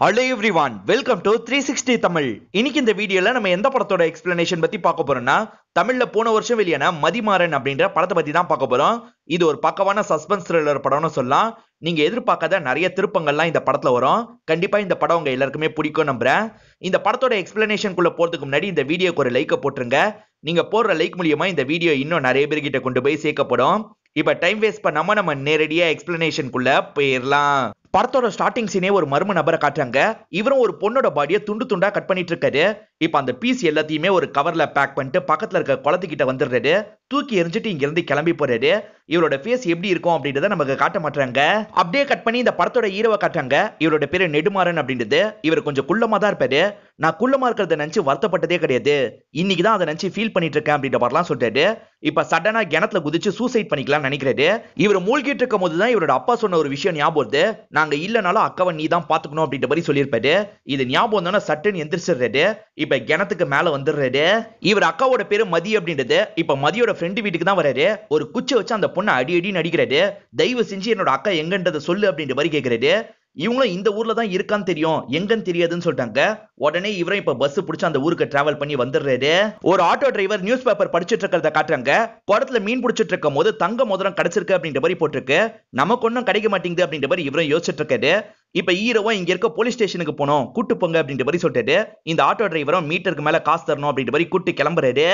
hello everyone welcome to three sixty Tamil இன்னைக்கு இந்த வீடியோல நம்ம எந்த படத்தோட எக்ஸ்பிளனேஷன் பத்தி பார்க்க போறோம்னா தமிழ்ல போன வருஷம் வெளியான மதிமாறன் அப்படின்ற படத்தை பத்தி தான் பார்க்க போறோம் இது ஒரு பக்கமான சஸ்பென்ஸ் த்ரில்லர் படம்னு சொல்லலாம் நீங்க எதிர்பார்க்காத நிறைய திருப்பங்கள்லாம் இந்த படத்துல வரும் கண்டிப்பா இந்த படம் உங்க எல்லாருக்குமே பிடிக்கும் நம்புறேன் இந்த படத்தோட எக்ஸ்பிளனேஷனுக்குள்ள போறதுக்கு முன்னாடி இந்த வீடியோக்கு ஒரு லைக்கை போட்டுருங்க நீங்க போடுற லைக் மூலியமா இந்த வீடியோ இன்னும் நிறைய பேர்கிட்ட கொண்டு போய் சேர்க்கப்படும் இப்ப டைம் வேஸ்ட் பண்ணாம நம்ம நேரடியா எக்ஸ்பிளனேஷனுக்குள்ள போயிடலாம் படத்தோட ஸ்டார்டிங் சீனே ஒரு மர்ம நபரை காட்டுறாங்க இவரும் ஒரு பொண்ணோட பாடியை துண்டு துண்டா கட் பண்ணிட்டு இருக்காரு இப்ப அந்த பீஸ் எல்லாத்தையுமே ஒரு கவர்ல பேக் பண்ணிட்டு பக்கத்துல இருக்க குளத்துக்கிட்ட வந்துடுறாரு தூக்கி எரிஞ்சிட்டு இங்க இருந்து கிளம்பி போறாரு இவரோட ஃபேஸ் எப்படி இருக்கும் அப்படின்றத நமக்கு காட்ட மாட்டாங்க அப்படியே கட் பண்ணி இந்த படத்தோட ஈரவை காட்டுறாங்க இவரோட பேரு நெடுமாறன் அப்படின்றது இவர் கொஞ்சம் குள்ளமா தான் இருப்பாரு நான் குள்ளமா இருக்கிறத நினைச்சு வருத்தப்பட்டதே கிடையாது இன்னைக்கு தான் அதை நினைச்சு ஃபீல் பண்ணிட்டு இருக்கேன் அப்படின்ற மாதிரிலாம் சொல்றாரு இப்ப சடனா கிணத்துல குதிச்சு சூசைட் பண்ணிக்கலாம் நினைக்கிறாரு இவர் மூழ்கிட்டு இருக்கும் போதுதான் தான் இவரோட அப்பா சொன்ன ஒரு விஷயம் ஞாபகம் நாங்க இல்லைனாலும் அக்காவை நீ தான் பாத்துக்கணும் அப்படின்ற மாதிரி சொல்லியிருப்பாரு இது ஞாபகம் தானே சட்டுன்னு எந்திரிச்சிடுறாரு இப்ப கிணத்துக்கு மேல வந்துடுறாரு இவர் அக்காவோட பேரு மதி அப்படின்றது இப்ப மதியோட ஃப்ரெண்டு வீட்டுக்கு தான் வராரு ஒரு குச்சை வச்சு அந்த பொண்ணை அடி அடி நடிக்கிறாரு தயவு செஞ்சு என்னோட அக்கா எங்கன்றதை சொல்லு அப்படின்ற மாதிரி கேட்கிறாரு இவங்களும் இந்த ஊர்ல தான் இருக்கான்னு தெரியும் எங்கன்னு தெரியாதுன்னு சொல்லிட்டாங்க உடனே இவரும் இப்ப பஸ் பிடிச்சி அந்த ஊருக்கு டிராவல் பண்ணி வந்துடுறாரு ஒரு ஆட்டோ டிரைவர் நியூஸ் பேப்பர் படிச்சுட்டு இருக்கிறத காட்டுறாங்க குடத்துல மீன் பிடிச்சிட்டு இருக்கும் போது தங்க மோதிரம் கிடைச்சிருக்கு அப்படின்ற மாதிரி போட்டிருக்கு நமக்கு ஒன்றும் கிடைக்க மாட்டேங்குது அப்படின்ற மாதிரி இவரும் யோசிச்சுட்டு இருக்காரு இப்ப ஹீரோவா இங்க இருக்க போலீஸ் ஸ்டேஷனுக்கு போனோம் கூட்டு போங்க அப்படின்ற மாதிரி சொல்லிட்டு இந்த ஆட்டோ டிரைவரும் மீட்டருக்கு மேல காசு தரணும் அப்படின்ற மாதிரி கூட்டு கிளம்புறாரு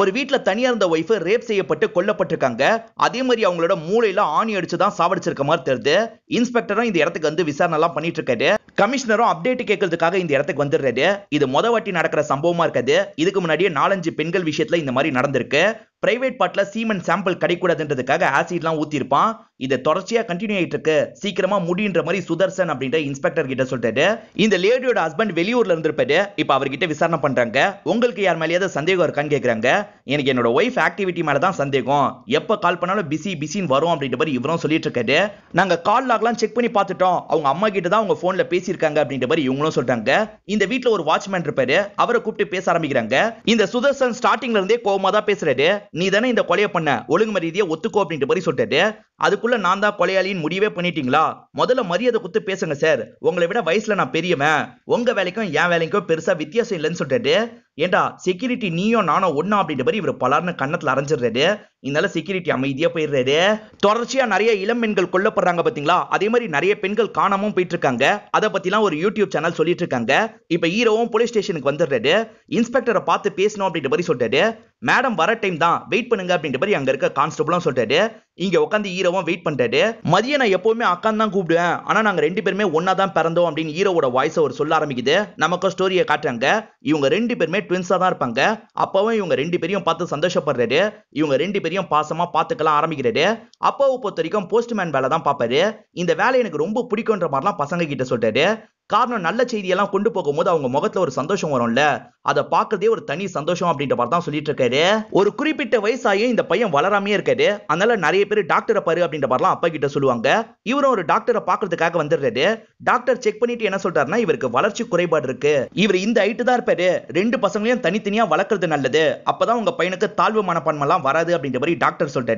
ஒரு வீட்டுல தனியா இருந்த ஒய்ஃப் ரேப் செய்யப்பட்டு கொல்லப்பட்டிருக்காங்க அதே மாதிரி அவங்களோட மூளையில ஆணி அடிச்சுதான் சாவடிச்சிருக்க மாதிரி தெரியுது இன்ஸ்பெக்டரும் இந்த இடத்துக்கு வந்து விசாரணை எல்லாம் பண்ணிட்டு இருக்காரு கமிஷனரும் அப்டேட் கேட்கறதுக்காக இந்த இடத்துக்கு வந்துடுறாரு இது முத வாட்டி நடக்கிற சம்பவமா இருக்காது இதுக்கு முன்னாடியே நாலஞ்சு பெண்கள் விஷயத்துல இந்த மாதிரி நடந்திருக்கு பிரைவேட் பாட்டில் சீமெண்ட் சாம்பிள் கிடைக்கூடாதுன்றதுக்காக ஆசிட்லாம் ஊற்றிருப்பான் இதை தொடர்ச்சியாக கண்டினியூ ஆகிட்டு இருக்கு சீக்கிரமாக முடின்ற மாதிரி சுதர்சன் அப்படின்ற இன்ஸ்பெக்டர் கிட்ட சொல்லிட்டு இந்த லேடியோட ஹஸ்பண்ட் வெளியூர்ல இருந்திருப்பாரு இப்போ அவர்கிட்ட விசாரணை பண்ணுறாங்க உங்களுக்கு யார் மேலேயாவது சந்தேகம் இருக்கான்னு கேட்குறாங்க எனக்கு என்னோட ஒய்ஃப் ஆக்டிவிட்டி மேலே தான் சந்தேகம் எப்போ கால் பண்ணாலும் பிஸி பிஸின்னு வரும் அப்படின்ற மாதிரி இவரும் சொல்லிட்டு இருக்காரு நாங்கள் கால் லாக்லாம் செக் பண்ணி பார்த்துட்டோம் அவங்க அம்மா கிட்ட தான் அவங்க ஃபோனில் பேசியிருக்காங்க அப்படின்ற மாதிரி இவங்களும் சொல்றாங்க இந்த வீட்டில் ஒரு வாட்ச்மேன் இருப்பாரு அவரை கூப்பிட்டு பேச ஆரம்பிக்கிறாங்க இந்த சுதர்சன் ஸ்டார்டிங்ல இருந்தே கோபமாக தான் பேசுறாரு நீ தானே இந்த கொலையை பண்ண ஒழுங்குமை மரியாதையை ஒத்துக்கோ அப்படின்ட்டு மாதிரி சொல்லிட்டு அதுக்குள்ள நான் தான் கொலையாளின்னு முடிவே பண்ணிட்டீங்களா முதல்ல மரியாதை குத்து பேசுங்க சார் உங்களை விட வயசுல நான் பெரியவன் உங்க வேலைக்கும் என் வேலைக்கும் பெருசா வித்தியாசம் இல்லைன்னு சொல்லிட்டு ஏண்டா செக்யூரிட்டி நீயும் நானோ ஒன்னா அப்படின்ற மாதிரி இவர் பலர்னு கண்ணத்துல அரைஞ்சிடுறது இதனால செக்யூரிட்டி அமைதியா போயிடுறது தொடர்ச்சியா நிறைய இளம் பெண்கள் கொல்லப்படுறாங்க பாத்தீங்களா அதே மாதிரி நிறைய பெண்கள் காணாமும் போயிட்டு இருக்காங்க அதை பத்தி ஒரு யூடியூப் சேனல் சொல்லிட்டு இருக்காங்க இப்ப ஹீரோவும் போலீஸ் ஸ்டேஷனுக்கு வந்துடுறது இன்ஸ்பெக்டரை பார்த்து பேசணும் அப்படின்ற மாதிரி சொல்றாரு மேடம் வர டைம் தான் வெயிட் பண்ணுங்க அப்படின்ற மாதிரி அங்க இருக்க கான்ஸ்டபுளும் சொல்றாரு இங்க உட்காந்து ஹீரோவும் வெயிட் பண்ணிட்டாரு மதியம் நான் எப்பவுமே அக்கான் தான் கூப்பிடுவேன் ஆனா நாங்க ரெண்டு பேருமே ஒன்னா தான் பிறந்தோம் அப்படின்னு ஹீரோவோட வாய்ஸ் அவர் சொல்ல ஆரம்பிக்குது நமக்கு ஸ்டோரியை காட்டுறாங்க இவங்க ரெண்டு பேருமே ட்வின்ஸா தான் இருப்பாங்க அப்பவும் இவங்க ரெண்டு பேரையும் பார்த்து சந்தோஷப்படுறாரு இவங்க ரெண்டு பேரையும் பாசமா பாத்துக்கலாம் ஆரம்பிக்கிறாரு அப்பாவை பொறுத்த வரைக்கும் போஸ்ட்மேன் வேலை தான் பாப்பாரு இந்த வேலை எனக்கு ரொம்ப பிடிக்கும்ன்ற மாதிரிலாம் பசங்க கிட்ட சொல்றாரு காரணம் நல்ல செய்தியெல்லாம் கொண்டு போகும்போது அவங்க முகத்துல ஒரு சந்தோஷம் வரும்ல அதை பார்க்கறதே ஒரு தனி சந்தோஷம் அப்படின்ற மாதிரி தான் சொல்லிட்டு இருக்காரு ஒரு குறிப்பிட்ட வயசாயும் இந்த பையன் வளராமே இருக்காரு அதனால நிறைய பேர் டாக்டரை பாரு அப்படின்ற மாதிரிலாம் அப்பா கிட்ட சொல்லுவாங்க இவரும் ஒரு டாக்டரை பாக்குறதுக்காக வந்துடுறாரு டாக்டர் செக் பண்ணிட்டு என்ன சொல்றாருன்னா இவருக்கு வளர்ச்சி குறைபாடு இருக்கு இவர் இந்த ஹைட்டு தான் இருப்பாரு ரெண்டு பசங்களையும் தனித்தனியா வளர்க்கறது நல்லது அப்பதான் உங்க பையனுக்கு தாழ்வு மனப்பான்மெல்லாம் வராது அப்படின்ற மாதிரி டாக்டர் சொல்றாரு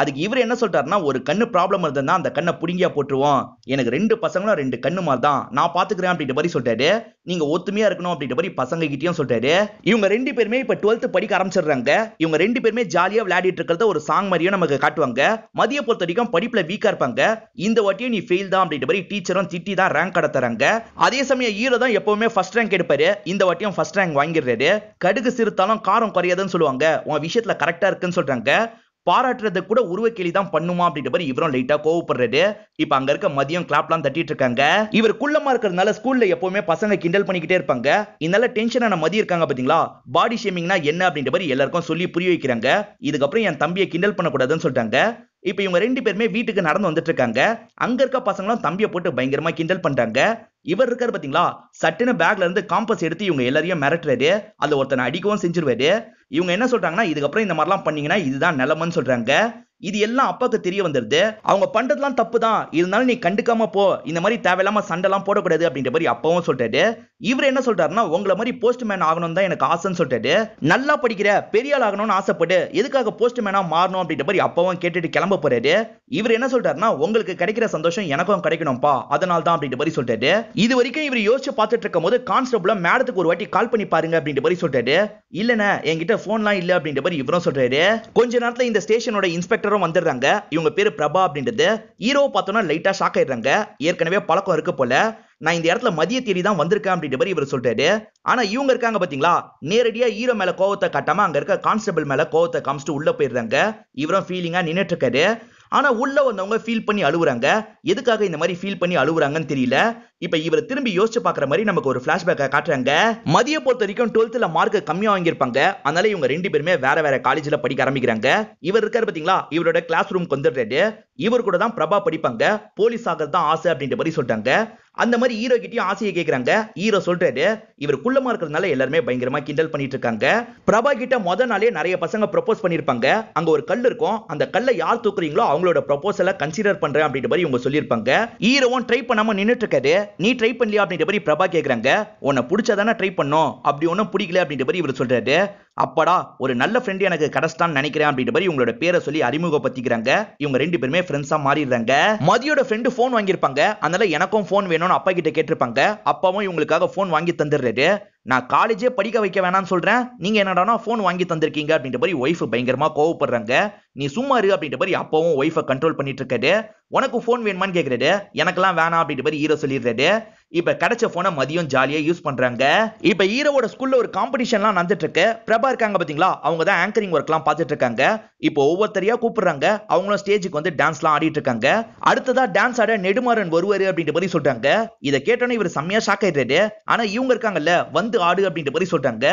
அதுக்கு இவர் என்ன சொல்றாருன்னா ஒரு கண்ணு ப்ராப்ளம் இருந்தா அந்த கண்ணை புடுங்கியா போட்டுருவோம் எனக்கு ரெண்டு பசங்களும் ரெண்டு கண்ணு மாதிரி தான் நான் பாத்துக்கிறேன் அப்படின்ற மாதிரி சொல்றாரு நீங்க ஒத்துமையா இருக்கணும் அப்படின்ற மாதிரி பசங்க கிட்டயும் சொல்றாரு இவங்க ரெண்டு பேருமே இப்ப டுவெல்த் படிக்க ஆரம்பிச்சிடுறாங்க இவங்க ரெண்டு பேருமே ஜாலியா விளையாடிட்டு இருக்கிறத ஒரு சாங் மாதிரியும் நமக்கு காட்டுவாங்க மதிய பொறுத்த வரைக்கும் படிப்புல வீக்கா இருப்பாங்க இந்த வாட்டியும் நீ ஃபெயில் தான் அப்படின்ற மாதிரி டீச்சரும் திட்டி தான் ரேங்க் கடத்துறாங்க அதே சமயம் ஈரோ தான் எப்பவுமே ஃபர்ஸ்ட் ரேங்க் எடுப்பாரு இந்த வாட்டியும் ஃபர்ஸ்ட் ரேங்க் வாங்கிடுறாரு கடுகு சிறுத்தாலும் காரம் குறையாதுன்னு சொல்லுவாங்க உன் விஷயத்துல கரெக்டா இருக்குன்னு சொல்றாங்க பாராட்டுறதை கூட உருவக்கேலி தான் பண்ணுமா அப்படின்ற மாதிரி இவரும் லைட்டா கோவப்படுறது இப்ப அங்க இருக்க மதியம் கிளாப்லாம் தட்டிட்டு இருக்காங்க இவர் குள்ளமா இருக்கிறதுனால ஸ்கூல்ல எப்பவுமே பசங்க கிண்டல் பண்ணிக்கிட்டே இருப்பாங்க இதனால டென்ஷனான மதியம் இருக்காங்க பாத்தீங்களா பாடி ஷேமிங்னா என்ன அப்படின்ற மாதிரி எல்லாருக்கும் சொல்லி புரிய வைக்கிறாங்க இதுக்கப்புறம் என் தம்பியை கிண்டல் பண்ணக்கூடாதுன்னு சொல்லிட்டாங்க இப்ப இவங்க ரெண்டு பேருமே வீட்டுக்கு நடந்து வந்துட்டு இருக்காங்க அங்க இருக்க பசங்களும் தம்பியை போட்டு பயங்கரமா கிண்டல் பண்றாங்க இவர் இருக்காரு பாத்தீங்களா சட்டின பேக்ல இருந்து காம்பஸ் எடுத்து இவங்க எல்லாரையும் மிரட்டுறாரு அதை ஒருத்தனை அடிக்கவும் செஞ்சிருவாரு இவங்க என்ன சொல்றாங்கன்னா இதுக்கப்புறம் இந்த மாதிரிலாம் பண்ணீங்கன்னா இதுதான் நிலமன்னு சொல்றாங்க இது எல்லாம் அப்பாவுக்கு தெரிய வந்துருது அவங்க பண்றதுலாம் தப்பு தான் இருந்தாலும் நீ கண்டுக்காம போ இந்த மாதிரி தேவையில்லாம சண்டைலாம் போடக்கூடாது அப்படின்ற மாதிரி அப்பாவும் சொல்லிட்டாரு இவர் என்ன சொல்றாருன்னா உங்களை மாதிரி போஸ்ட் மேன் ஆகணும் தான் எனக்கு ஆசைன்னு சொல்லிட்டு நல்லா படிக்கிற பெரிய ஆள் ஆகணும்னு ஆசைப்பட்டு எதுக்காக போஸ்ட் மேனா மாறணும் அப்படின்ற மாதிரி அப்பாவும் கேட்டுட்டு கிளம்ப போறாரு இவர் என்ன சொல்றாருன்னா உங்களுக்கு கிடைக்கிற சந்தோஷம் எனக்கும் கிடைக்கணும்ப்பா அதனால தான் அப்படின்ற மாதிரி சொல்லிட்டு இது வரைக்கும் இவர் யோசிச்சு பார்த்துட்டு இருக்கும் போது கான்ஸ்டபுள மேடத்துக்கு ஒரு வாட்டி கால் பண்ணி பாருங்க அப்படின்ற மாதிரி சொல்லிட்டாரு இல்லன்னா என்கிட்ட போன்லாம் இல்ல அப்படின்ற மாதிரி இவரும் சொல்றாரு கொஞ்ச நேரத்துல இந்த ஸ்டேஷனோட இன்ஸ்பெக்டர் ஹீரோ வந்துடுறாங்க இவங்க பேரு பிரபா அப்படின்றது ஹீரோ பார்த்தோம்னா லைட்டா ஷாக் ஆயிடுறாங்க ஏற்கனவே பழக்கம் இருக்கு போல நான் இந்த இடத்துல மதிய தேடி தான் வந்திருக்கேன் அப்படின்ற மாதிரி இவர் சொல்றாரு ஆனா இவங்க இருக்காங்க பாத்தீங்களா நேரடியா ஹீரோ மேல கோவத்தை காட்டாம அங்க இருக்க கான்ஸ்டபிள் மேல கோவத்தை காமிச்சிட்டு உள்ள போயிடுறாங்க இவரும் ஃபீலிங்கா நின்றுட்டு இருக்காரு ஆனா உள்ள வந்தவங்க ஃபீல் பண்ணி அழுகுறாங்க எதுக்காக இந்த மாதிரி ஃபீல் பண்ணி அழுகுறாங்கன்னு தெரியல இப்ப இவர் திரும்பி யோசிச்சு பாக்குற மாதிரி நமக்கு ஒரு பிளாஷ்பேக் காட்டுறாங்க மதிய பொறுத்த வரைக்கும் டுவெல்த்ல மார்க் கம்மியா வாங்கியிருப்பாங்க அதனால இவங்க ரெண்டு பேருமே வேற வேற காலேஜ்ல படிக்க ஆரம்பிக்கிறாங்க இவர் இருக்காரு பாத்தீங்களா இவரோட கிளாஸ் ரூம் வந்துடுறாரு இவர் கூட தான் பிரபா படிப்பாங்க போலீஸ் ஆகிறது தான் ஆசை அப்படின்ற மாதிரி சொல்றாங்க அந்த மாதிரி ஹீரோ கிட்டயும் ஆசையை கேட்கிறாங்க ஹீரோ சொல்றாரு இவர் குள்ளமா இருக்கிறதுனால எல்லாருமே பயங்கரமா கிண்டல் பண்ணிட்டு இருக்காங்க பிரபா கிட்ட முத நாளே நிறைய பசங்க ப்ரொபோஸ் பண்ணிருப்பாங்க அங்க ஒரு கல் இருக்கும் அந்த கல்லை யார் தூக்குறீங்களோ அவங்களோட ப்ரொபோசல கன்சிடர் பண்றேன் அப்படின்ற மாதிரி இவங்க சொல்லியிருப்பாங்க ஹீரோவும் ட்ரை பண்ணாம நின்னுட்டு இருக்காரு நீ ட்ரை பண்ணலையா அப்படின்ற மாதிரி பிரபா கேட்குறாங்க உன்னை பிடிச்சதானே ட்ரை பண்ணோம் அப்படி ஒன்றும் பிடிக்கல அப்படின்ற மாதிரி இவர் சொல்கிறாரு அப்படா ஒரு நல்ல ஃப்ரெண்ட் எனக்கு கிடைச்சிட்டான்னு நினைக்கிறேன் அப்படின்ற மாதிரி இவங்களோட பேரை சொல்லி அறிமுகப்படுத்திக்கிறாங்க இவங்க ரெண்டு பேருமே ஃப்ரெண்ட்ஸா மாறிடுறாங்க மதியோட ஃப்ரெண்டு ஃபோன் வாங்கியிருப்பாங்க அதனால எனக்கும் ஃபோன் வேணும்னு அப்பா கிட்ட கேட்டிருப்பாங்க அப்பாவும் இவங்களுக்காக ஃபோன் வாங்கி தந்துடுறது நான் காலேஜே படிக்க வைக்க வேணாம்னு சொல்றேன் நீங்க என்னடானா ஃபோன் வாங்கி தந்திருக்கீங்க அப்படின்ற மாதிரி ஒய்ஃப் பயங்கரமா கோவப்படுறாங்க நீ சும்மா இரு அப்படின்ற மாதிரி அப்பாவும் ஒய்ஃபை கண்ட்ரோல் பண்ணிட்டு இருக்காரு உனக்கு ஃபோன் வேணுமான்னு கேட்கறாரு எனக்கெல்லாம் வேணாம் அப்படின்ற மாதிரி ஹீரோ சொல்லிடுறாரு இப்ப கிடைச்ச போனை மதியம் ஜாலியா யூஸ் பண்றாங்க இப்ப ஈரோட ஸ்கூல்ல ஒரு காம்படிஷன்லாம் நடந்துட்டு இருக்கு பிரபா இருக்காங்க பாத்தீங்களா அவங்க தான் ஆங்கரிங் ஒர்க் எல்லாம் பாத்துட்டு இருக்காங்க இப்போ ஒவ்வொருத்தரையா கூப்பிடுறாங்க அவங்களும் ஸ்டேஜுக்கு வந்து டான்ஸ் எல்லாம் ஆடிட்டு இருக்காங்க அடுத்ததா டான்ஸ் ஆட நெடுமாறன் வருவாரு அப்படின்ற மாதிரி சொல்றாங்க இதை கேட்டோன்னே இவர் செம்மையா ஷாக் ஆயிடுறாரு ஆனா இவங்க இருக்காங்கல்ல வந்து ஆடு அப்படின்ற மாதிரி சொல்றாங்க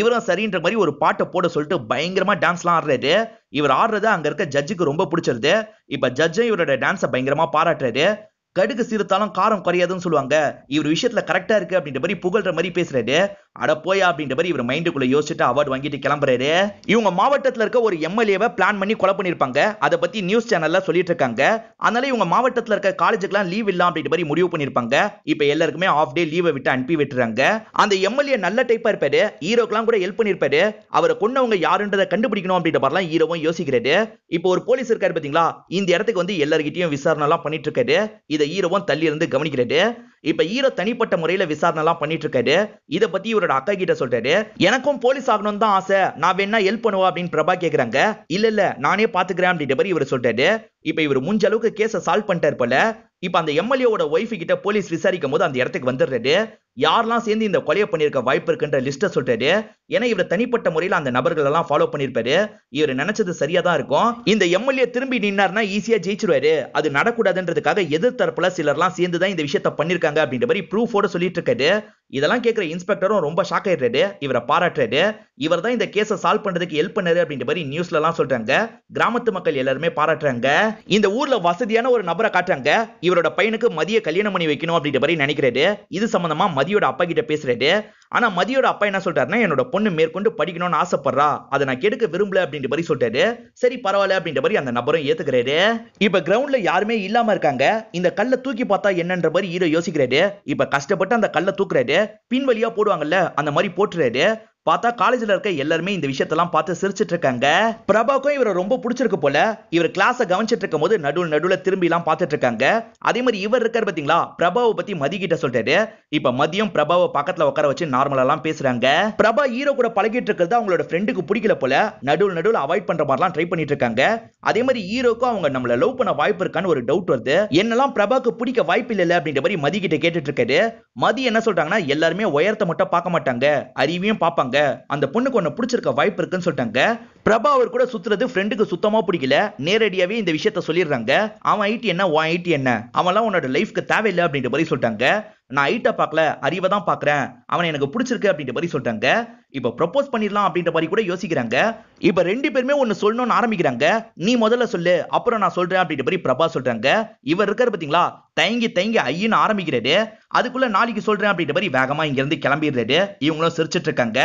இவரும் சரின்ற மாதிரி ஒரு பாட்டை போட சொல்லிட்டு பயங்கரமா டான்ஸ் எல்லாம் ஆடுறாரு இவர் ஆடுறது அங்க இருக்க ஜட்ஜுக்கு ரொம்ப பிடிச்சிருது இப்ப ஜட்ஜும் இவரோட டான்ஸை பயங்கரமா பாராட்டுறாரு கடுகு சீர்த்தாலும் காரம் குறையாதுன்னு சொல்லுவாங்க இவர் விஷயத்துல கரெக்டா இருக்கு அப்படின்ற மாதிரி புகழ்ற மாதிரி பேசுறாரு அட போயா அப்படின்ற மாதிரி இவர் மைண்டுக்குள்ள யோசிச்சுட்டு அவார்டு வாங்கிட்டு கிளம்புறாரு இவங்க மாவட்டத்தில் இருக்க ஒரு எம்எல்ஏவை பிளான் பண்ணி கொலை பண்ணியிருப்பாங்க அதை பத்தி நியூஸ் சேனல்ல சொல்லிட்டு இருக்காங்க அதனால இவங்க மாவட்டத்தில் இருக்க காலேஜுக்குலாம் லீவ் இல்லாம அப்படின்ற மாதிரி முடிவு பண்ணியிருப்பாங்க இப்போ எல்லாருக்குமே ஆஃப் டே லீவை விட்டு அனுப்பி விட்டுறாங்க அந்த எம்எல்ஏ நல்ல டைப்பா இருப்பாரு ஹீரோக்கெல்லாம் கூட ஹெல்ப் பண்ணியிருப்பாரு அவரை கொண்டவங்க யாருன்றதை கண்டுபிடிக்கணும் அப்படின்ற மாதிரிலாம் ஹீரோவும் யோசிக்கிறாரு இப்போ ஒரு போலீஸ் இருக்காரு பாத்தீங்களா இந்த இடத்துக்கு வந்து எல்லார்கிட்டயும் விசாரணை எல்லாம் பண்ணிட்டு இருக்காரு இதை ஹீரோவும் தள்ளி இருந்து கவனிக்கிறாரு இப்ப ஹீரோ தனிப்பட்ட முறையில விசாரணை எல்லாம் பண்ணிட்டு இருக்காரு இதை பத்தி இவரோட அக்கா கிட்ட சொல்றாரு எனக்கும் போலீஸ் ஆகணும் தான் ஆசை நான் வேணா ஹெல்ப் பண்ணுவா அப்படின்னு பிரபா கேக்குறாங்க இல்ல இல்ல நானே பாத்துக்கிறேன் அப்படின்ற மாதிரி இவர் சொல்றாரு இப்ப இவர் முடிஞ்ச அளவுக்கு கேஸ சால்வ் பண்ணிட்டாரு போல இப்ப அந்த எம்எல்ஏட ஒய்ஃப் கிட்ட போலீஸ் விசாரிக்கும் போது அந்த இடத்துக்கு வந்துடுறாரு யாரெல்லாம் சேர்ந்து இந்த கொலையை பண்ணியிருக்க வாய்ப்பு இருக்குன்ற லிஸ்ட்டை சொல்றாரு ஏன்னா இவர் தனிப்பட்ட முறையில் அந்த நபர்கள் எல்லாம் ஃபாலோ பண்ணியிருப்பாரு இவர் நினைச்சது சரியா தான் இருக்கும் இந்த எம்எல்ஏ திரும்பி நின்னார்னா ஈஸியா ஜெயிச்சிருவாரு அது நடக்கூடாதுன்றதுக்காக எதிர்த்தரப்புல சிலர்லாம் சேர்ந்து தான் இந்த விஷயத்த பண்ணிருக்காங்க அப்படின்ற மாதிரி ப்ரூஃபோட சொல்லிட்டு இருக்காரு இதெல்லாம் கேட்கிற இன்ஸ்பெக்டரும் ரொம்ப ஷாக் ஆயிடுறாரு இவரை பாராட்டுறாரு இவர் தான் இந்த கேஸை சால்வ் பண்றதுக்கு ஹெல்ப் பண்ணாரு அப்படின்ற மாதிரி நியூஸ்ல எல்லாம் சொல்றாங்க கிராமத்து மக்கள் எல்லாருமே பாராட்டுறாங்க இந்த ஊர்ல வசதியான ஒரு நபரை காட்டுறாங்க இவரோட பையனுக்கு மதிய கல்யாணம் பண்ணி வைக்கணும் அப்படின்ற மாதிரி நினைக்கிறாரு இது சம்பந்தமா மதியோட அப்பா கிட்ட பேசுறது ஆனா மதியோட அப்பா என்ன சொல்றாருன்னா என்னோட பொண்ணு மேற்கொண்டு படிக்கணும்னு ஆசைப்படுறா அதை நான் கெடுக்க விரும்பல அப்படின்ற மாதிரி சொல்றாரு சரி பரவாயில்ல அப்படின்ற மாதிரி அந்த நபரும் ஏத்துக்கிறாரு இப்ப கிரவுண்ட்ல யாருமே இல்லாம இருக்காங்க இந்த கல்லை தூக்கி பார்த்தா என்னன்ற மாதிரி ஹீரோ யோசிக்கிறாரு இப்ப கஷ்டப்பட்டு அந்த கல்லை தூக்குறாரு பின்வழியா போடுவாங்கல்ல அந்த மாதிரி போட்டுறாரு பார்த்தா காலேஜ்ல இருக்க எல்லாருமே இந்த விஷயத்தெல்லாம் பார்த்து சிரிச்சிட்டு இருக்காங்க பிரபாக்கும் இவரை ரொம்ப பிடிச்சிருக்கு போல இவர் கிளாஸ கவனிச்சிட்டு இருக்கும் போது நடுவில் நடுவில் திரும்பி எல்லாம் பார்த்துட்டு இருக்காங்க அதே மாதிரி இவர் இருக்காரு பாத்தீங்களா பிரபாவை பத்தி மதி கிட்ட சொல்லிட்டாரு இப்ப மதியம் பிரபாவை பக்கத்துல உட்கார வச்சு நார்மலா எல்லாம் பேசுறாங்க பிரபா ஹீரோ கூட பழகிட்டு இருக்கிறது அவங்களோட ஃப்ரெண்டுக்கு பிடிக்கல போல நடுவில் நடுவில் அவாய்ட் பண்ற மாதிரிலாம் ட்ரை பண்ணிட்டு இருக்காங்க அதே மாதிரி ஹீரோக்கும் அவங்க நம்மள லவ் பண்ண வாய்ப்பு இருக்கான்னு ஒரு டவுட் வருது என்னெல்லாம் பிரபாக்கு பிடிக்க வாய்ப்பு இல்லை அப்படின்ற மாதிரி மதி கிட்ட கேட்டுட்டு இருக்காரு மதி என்ன சொல்றாங்கன்னா எல்லாருமே உயரத்தை மட்டும் பார்க்க மாட்டாங்க அறிவியும் பார்ப்பாங்க சொல்லிட்டாங்க அந்த பொண்ணுக்கு ஒண்ணு பிடிச்சிருக்க வாய்ப்பு இருக்குன்னு சொல்லிட்டாங்க பிரபா அவர் கூட சுத்துறது ஃப்ரெண்டுக்கு சுத்தமா பிடிக்கல நேரடியாவே இந்த விஷயத்த சொல்லிடுறாங்க அவன் ஐடி என்ன உன் ஐடி என்ன அவன்லாம் உன்னோட லைஃப்க்கு தேவையில்லை அப்படின்ற மாதிரி சொல்லிட்டாங்க நான் ஐட்டை பார்க்கல அறிவை தான் பார்க்குறேன் அவனை எனக்கு பிடிச்சிருக்கு அப்படின்ற மாதிரி சொல்றாங்க இப்போ ப்ரப்போஸ் பண்ணிடலாம் அப்படின்ற மாதிரி கூட யோசிக்கிறாங்க இப்போ ரெண்டு பேருமே ஒன்று சொல்லணும்னு ஆரம்பிக்கிறாங்க நீ முதல்ல சொல்லு அப்புறம் நான் சொல்றேன் அப்படின்ற மாதிரி பிரபா சொல்றாங்க இவர் இருக்காரு பார்த்தீங்களா தயங்கி தயங்கி ஐயன்னு ஆரம்பிக்கிறாரு அதுக்குள்ள நாளைக்கு சொல்றேன் அப்படின்ற மாதிரி வேகமா இங்கேருந்து கிளம்பிடுறாரு இவங்களும் சிரிச்சிட்டு இருக்காங்க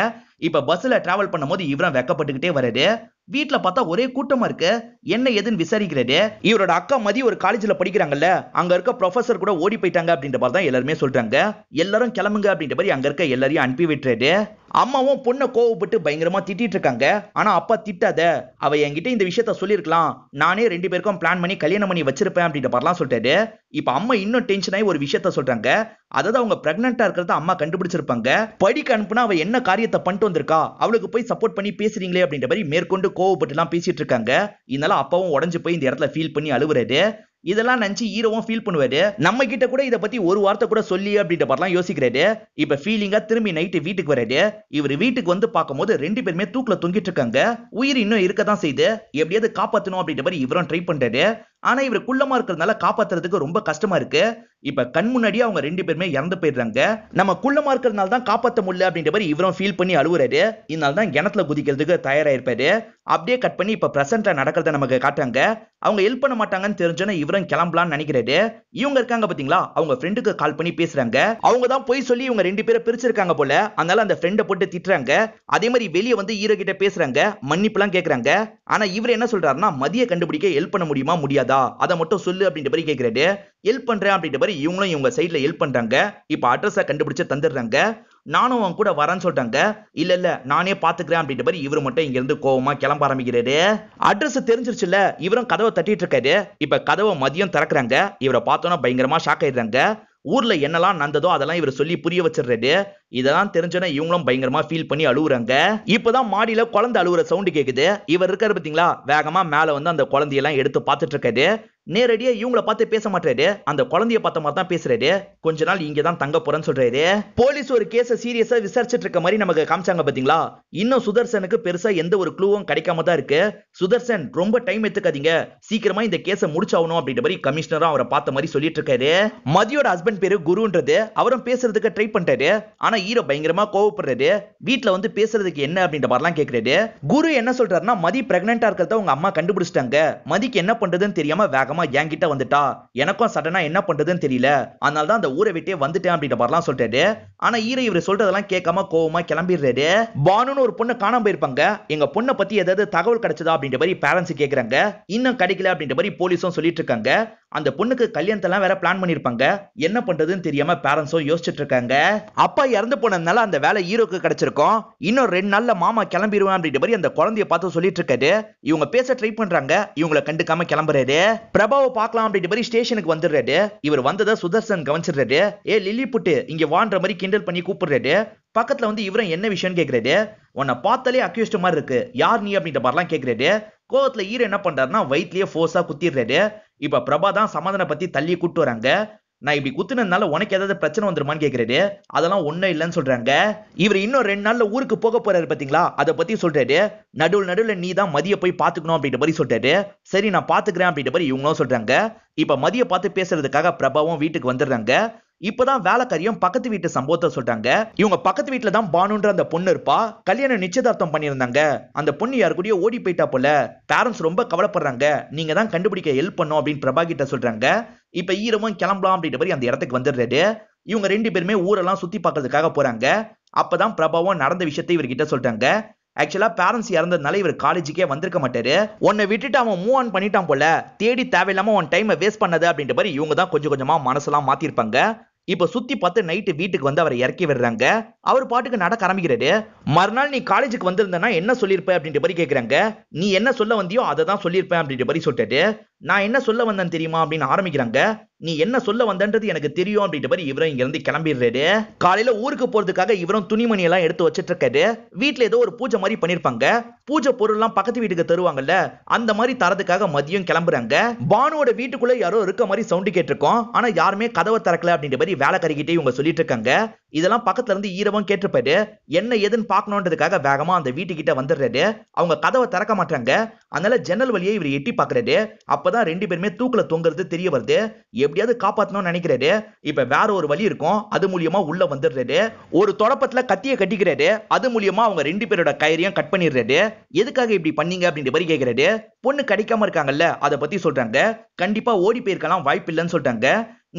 இப்ப பஸ்ல டிராவல் பண்ணும்போது இவரும் வெக்கப்பட்டுக்கிட்டே வர்றாரு வீட்டுல பார்த்தா ஒரே கூட்டமா இருக்கு என்ன எதுன்னு விசாரிக்கிறது இவரோட அக்கா மதி ஒரு காலேஜ்ல படிக்கிறாங்கல்ல அங்க இருக்க ப்ரொஃபசர் கூட ஓடி போயிட்டாங்க அப்படின்ற மாதிரி தான் எல்லாருமே சொல்றாங்க எல்லாரும் கிளம்புங்க அப்படின்ற மாதிரி அங்க இருக்க எல்லாரையும் அனுப்பி விட்டுறது அம்மாவும் பொண்ணை கோவப்பட்டு பயங்கரமா திட்டிட்டு இருக்காங்க ஆனா அப்பா திட்டாத அவ என்கிட்ட இந்த விஷயத்த சொல்லியிருக்கலாம் நானே ரெண்டு பேருக்கும் பிளான் பண்ணி கல்யாணம் பண்ணி வச்சிருப்பேன் அப்படின்ட்டு மாதிரிலாம் சொல்லிட்டாரு இப்ப அம்மா இன்னும் டென்ஷன் ஆகி ஒரு விஷயத்த சொல்றாங்க அதாவது அவங்க பிரெக்னெண்டா இருக்கிறத அம்மா கண்டுபிடிச்சிருப்பாங்க படிக்க அனுப்புனா அவ என்ன காரியத்தை பண்ணிட்டு வந்திருக்கா அவளுக்கு போய் சப்போர்ட் பண்ணி பேசுறீங்களே அப்படின்ற மாதிரி மேற்கொண்டு கோவப்பட்டு எல்லாம் பேசிட்டு இருக்காங்க இதனால அப்பாவும் உடஞ்சு போய் இந்த இடத்துல ஃபீல் பண்ணி அழுவுறாரு இதெல்லாம் நினைச்சு ஹீரோவும் ஃபீல் பண்ணுவாரு நம்ம கிட்ட கூட இதை பத்தி ஒரு வார்த்தை கூட சொல்லி அப்படின்ற மாதிரிலாம் யோசிக்கிறாரு இப்ப ஃபீலிங்கா திரும்பி நைட்டு வீட்டுக்கு வராரு இவர் வீட்டுக்கு வந்து பார்க்கும் போது ரெண்டு பேருமே தூக்குல தொங்கிட்டு இருக்காங்க உயிர் இன்னும் இருக்கதான் செய்யுது எப்படியாவது காப்பாத்தணும் அப்படின்ற மாதிரி இவரும் ட்ரை பண்றாரு ஆனா இவர் குள்ளமா இருக்கிறதுனால காப்பாத்துறதுக்கு ரொம்ப கஷ்டமா இருக்கு இப்ப கண் முன்னாடியே அவங்க ரெண்டு பேருமே இறந்து போயிடுறாங்க நம்ம குள்ளமா இருக்கிறதுனால தான் காப்பாத்த முடியல அப்படின்ற மாதிரி இவரும் ஃபீல் பண்ணி அழுகுறாரு இதனால தான் கிணத்துல குதிக்கிறதுக்கு தயாராயிருப்பாரு அப்படியே கட் பண்ணி இப்ப பிரசன்டா நடக்கிறத நமக்கு காட்டாங்க அவங்க ஹெல்ப் பண்ண மாட்டாங்கன்னு தெரிஞ்சோன்னா இவரும் கிளம்பலான்னு நினைக்கிறாரு இவங்க இருக்காங்க பாத்தீங்களா அவங்க ஃப்ரெண்டுக்கு கால் பண்ணி பேசுறாங்க அவங்க தான் போய் சொல்லி இவங்க ரெண்டு பேரை பிரிச்சிருக்காங்க போல அதனால அந்த ஃப்ரெண்டை போட்டு திட்டுறாங்க அதே மாதிரி வெளியே வந்து ஈரோ கிட்ட பேசுறாங்க மன்னிப்புலாம் கேட்கறாங்க ஆனா இவர் என்ன சொல்றாருன்னா மதிய கண்டுபிடிக்க ஹெல்ப் பண்ண முடியுமா முடியாது தெரியாதா அதை மட்டும் சொல்லு அப்படின்ற மாதிரி கேட்கிறேன் ஹெல்ப் பண்றேன் அப்படின்ற மாதிரி இவங்களும் இவங்க சைட்ல ஹெல்ப் பண்றாங்க இப்ப அட்ரஸை கண்டுபிடிச்சு தந்துடுறாங்க நானும் அவன் கூட வரேன்னு சொல்லிட்டாங்க இல்ல இல்ல நானே பாத்துக்கிறேன் அப்படின்ற மாதிரி இவர் மட்டும் இங்க இருந்து கோவமா கிளம்ப ஆரம்பிக்கிறாரு அட்ரஸ் இல்ல இவரும் கதவை தட்டிட்டு இருக்காரு இப்ப கதவை மதியம் திறக்கிறாங்க இவரை பார்த்தோன்னா பயங்கரமா ஷாக் ஆயிடுறாங்க ஊர்ல என்னெல்லாம் நடந்ததோ அதெல்லாம் இவர் சொல்லி புரிய வச்சிடுறாரு இதெல்லாம் தெரிஞ்சனா இவங்களும் பயங்கரமா ஃபீல் பண்ணி அழுகுறாங்க இப்பதான் மாடியில குழந்தை அழுகுற சவுண்டு கேக்குது இவர் இருக்காரு பாத்தீங்களா வேகமா மேல வந்து அந்த குழந்தையெல்லாம் எடுத்து பார்த்துட்டு இருக்காரு நேரடியா இவங்கள பார்த்து பேச மாட்டாரு அந்த குழந்தைய பார்த்த மாதிரி தான் பேசுறாரு கொஞ்ச நாள் இங்க தான் தங்க போறேன்னு சொல்றாரு போலீஸ் ஒரு கேஸ சீரியஸா விசாரிச்சிட்டு இருக்க மாதிரி நமக்கு காமிச்சாங்க பாத்தீங்களா இன்னும் சுதர்சனுக்கு பெருசா எந்த ஒரு க்ளூவும் கிடைக்காம தான் இருக்கு சுதர்சன் ரொம்ப டைம் எடுத்துக்காதீங்க சீக்கிரமா இந்த கேஸ முடிச்சாகணும் அப்படின்ற மாதிரி கமிஷனரும் அவரை பார்த்த மாதிரி சொல்லிட்டு இருக்காரு மதியோட ஹஸ்பண்ட் பேரு குருன்றது அவரும் பேசுறதுக்கு ட்ரை பண்ணிட்டாரு ஆனா ஹீரோ பயங்கரமா கோவப்படுறாரு வீட்டுல வந்து பேசுறதுக்கு என்ன அப்படின்ற மாதிரிலாம் கேட்கறாரு குரு என்ன சொல்றாருன்னா மதி பிரெக்னெண்டா இருக்கிறத உங்க அம்மா கண்டுபிடிச்சிட்டாங்க மதிக்கு என்ன பண்றதுன்னு தெரியாம வேகமா என்கிட்ட வந்துட்டா எனக்கும் சடனா என்ன பண்றதுன்னு தெரியல அதனால தான் அந்த ஊரை விட்டே வந்துட்டேன் அப்படின்ற மாதிரிலாம் சொல்றாரு ஆனா ஹீரோ இவர் சொல்றதெல்லாம் கேட்காம கோவமா கிளம்பிடுறாரு பானுன்னு ஒரு பொண்ணு காணாம போயிருப்பாங்க எங்க பொண்ணை பத்தி ஏதாவது தகவல் கிடைச்சதா அப்படின்ற மாதிரி பேரண்ட்ஸ் கேக்குறாங்க இன்னும் கிடைக்கல அப்படின்ற மாதிரி போலீஸும் சொல்லிட்டு இருக்காங்க அந்த பொண்ணுக்கு கல்யாணத்தெல்லாம் வேற பிளான் பண்ணிருப்பாங்க என்ன பண்றதுன்னு தெரியாம பேரண்ட்ஸும் யோசிச்சுட்டு இருக்காங்க அப்பா இறந்து போனதுனால அந்த வேலை ஹீரோக்கு கிடைச்சிருக்கோம் இன்னும் ரெண்டு நாள்ல மாமா கிளம்பிடுவேன் அப்படின்ற மாதிரி அந்த குழந்தைய பார்த்து சொல்லிட்டு இருக்காரு இவங்க பேச ட்ரை பண்றாங்க இவங்களை கண்டுக்காம கிளம்புறாரு பிரபாவை பார்க்கலாம் அப்படின்ற மாதிரி ஸ்டேஷனுக்கு வந்துடுறாரு இவர் வந்ததை சுதர்சன் கவனிச்சிடுறாரு ஏ லில்லி புட்டு இங்க வான்ற மாதிரி கிண்டல் பண்ணி கூப்பிடுறாரு பக்கத்துல வந்து இவரும் என்ன விஷயம்னு கேக்குறாரு உன்னை பார்த்தாலே அக்யூஸ்ட் மாதிரி இருக்கு யார் நீ அப்படின்ற மாதிரிலாம் கேக்குறாரு கோவத்துல ஈரோ என்ன பண்றாருன்னா வயிற்றுலயே ஃபோர்ஸா குத்திடுறாரு இப்ப பிரபா தான் சமாதான பத்தி தள்ளி கூட்டு வராங்க நான் இப்படி குத்துனதுனால உனக்கு ஏதாவது பிரச்சனை வந்துருமான்னு கேக்குறாரு அதெல்லாம் ஒன்றும் இல்லைன்னு சொல்றாங்க இவர் இன்னும் ரெண்டு நாள்ல ஊருக்கு போக போறாரு பாத்தீங்களா அதை பத்தி சொல்றாரு நடுவில் நடுவில் நீ தான் மதிய போய் பாத்துக்கணும் அப்படின்ற மாதிரி சொல்றாரு சரி நான் பாத்துக்கிறேன் அப்படின்ற மாதிரி இவங்களும் சொல்றாங்க இப்ப மதிய பார்த்து பேசுறதுக்காக பிரபாவும் வீட்டுக்கு வந்துடுறாங்க இப்பதான் வேலைக்காரியும் பக்கத்து வீட்டு சம்பவத்தை சொல்றாங்க இவங்க பக்கத்து வீட்டுல தான் பானுன்ற அந்த பொண்ணு இருப்பா கல்யாணம் நிச்சயதார்த்தம் பண்ணியிருந்தாங்க அந்த பொண்ணு யாரு கூடயோ ஓடி போயிட்டா போல பேரண்ட்ஸ் ரொம்ப கவலைப்படுறாங்க நீங்க தான் கண்டுபிடிக்க ஹெல்ப் பண்ணும் அப்படின்னு பிரபா கிட்ட சொல்றாங்க இப்ப ஈரமும் கிளம்பலாம் அப்படின்ற மாதிரி அந்த இடத்துக்கு வந்துடுறாரு இவங்க ரெண்டு பேருமே ஊரெல்லாம் சுத்தி பார்க்கறதுக்காக போறாங்க அப்பதான் பிரபாவும் நடந்த விஷயத்தை இவர்கிட்ட சொல்றாங்க ஆக்சுவலா பேரண்ட்ஸ் இறந்ததுனால இவர் காலேஜுக்கே வந்திருக்க மாட்டாரு உன்னை விட்டுட்டு அவன் மூவ் ஆன் பண்ணிட்டான் போல தேடி தேவையில்லாம உன் டைமை வேஸ்ட் பண்ணது அப்படின்ற மாதிரி இவங்க தான் கொஞ்சம் கொஞ்சமா மனசெல்லாம் மாத்திருப்பாங்க இப்ப சுத்தி பார்த்து நைட்டு வீட்டுக்கு வந்து அவரை இறக்கி விடுறாங்க அவர் பாட்டுக்கு நடக்க ஆரம்பிக்கிறாரு மறுநாள் நீ காலேஜுக்கு வந்திருந்தனா என்ன சொல்லியிருப்ப அப்படின்ற மாதிரி கேட்கிறாங்க நீ என்ன சொல்ல வந்தியோ அதை தான் சொல்லியிருப்பேன் அப்படின்ற மாதிரி சொல்லிட்டு நான் என்ன சொல்ல வந்தேன் தெரியுமா அப்படின்னு ஆரம்பிக்கிறாங்க நீ என்ன சொல்ல வந்தன்றது எனக்கு தெரியும் அப்படின்ற மாதிரி இவரும் இங்க இருந்து கிளம்பிடுறாரு காலையில ஊருக்கு போறதுக்காக இவரும் துணிமணி எல்லாம் எடுத்து வச்சிட்டு இருக்காரு வீட்டுல ஏதோ ஒரு பூஜை மாதிரி பண்ணிருப்பாங்க பூஜை பொருள் எல்லாம் பக்கத்து வீட்டுக்கு தருவாங்கல்ல அந்த மாதிரி தரதுக்காக மதியம் கிளம்புறாங்க பானுவோட வீட்டுக்குள்ள யாரோ இருக்க மாதிரி சவுண்டு கேட்டிருக்கோம் ஆனா யாருமே கதவை திறக்கல அப்படின்ற மாதிரி வேலை கறிக்கிட்டே இவங்க சொல்லிட்டு இருக்காங்க இதெல்லாம் பக்கத்துல இருந்து ஈரவும் கேட்டிருப்பாரு என்ன எதுன்னு பார்க்கணுன்றதுக்காக வேகமா அந்த வீட்டுக்கிட்ட வந்துடுறாரு அவங்க கதவை திறக்க மாட்டாங்க அதனால ஜன்னல் வழியை இவர் எட்டி பாக்குறாரு அப்பதான் ரெண்டு பேருமே தூக்குல தொங்குறது தெரிய வருது எப்படியாவது காப்பாத்தணும்னு நினைக்கிறாரு இப்ப வேற ஒரு வழி இருக்கும் அது மூலியமா உள்ள வந்துடுறாரு ஒரு தொடப்பத்துல கத்தியை கட்டிக்கிறாரு அது மூலியமா அவங்க ரெண்டு பேரோட கயிறையும் கட் பண்ணிடுறாரு எதுக்காக இப்படி பண்ணீங்க அப்படின்ற மாதிரி கேட்கிறாரு பொண்ணு கிடைக்காம இருக்காங்கல்ல அதை பத்தி சொல்றாங்க கண்டிப்பா ஓடி போயிருக்கலாம் வாய்ப்பு இல்லைன்னு சொல்றாங்க